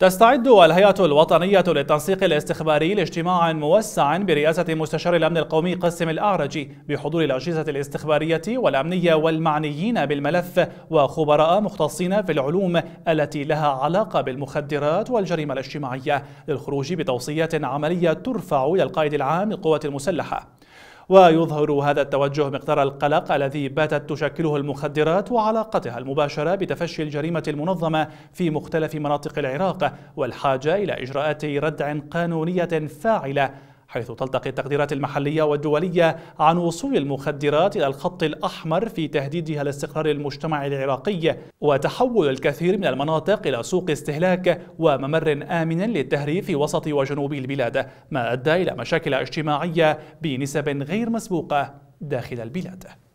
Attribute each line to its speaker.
Speaker 1: تستعد الهيئة الوطنية للتنسيق الاستخباري لاجتماع موسع برئاسة مستشار الأمن القومي قسم الأعرجي بحضور الأجهزة الاستخبارية والأمنية والمعنيين بالملف وخبراء مختصين في العلوم التي لها علاقة بالمخدرات والجريمة الاجتماعية للخروج بتوصيات عملية ترفع إلى القائد العام للقوات المسلحة ويظهر هذا التوجه مقدار القلق الذي باتت تشكله المخدرات وعلاقتها المباشرة بتفشي الجريمة المنظمة في مختلف مناطق العراق والحاجة إلى إجراءات ردع قانونية فاعلة حيث تلتقي التقديرات المحلية والدولية عن وصول المخدرات إلى الخط الأحمر في تهديدها لاستقرار المجتمع العراقي وتحول الكثير من المناطق إلى سوق استهلاك وممر آمن للتهريب في وسط وجنوب البلاد ما أدى إلى مشاكل اجتماعية بنسب غير مسبوقة داخل البلاد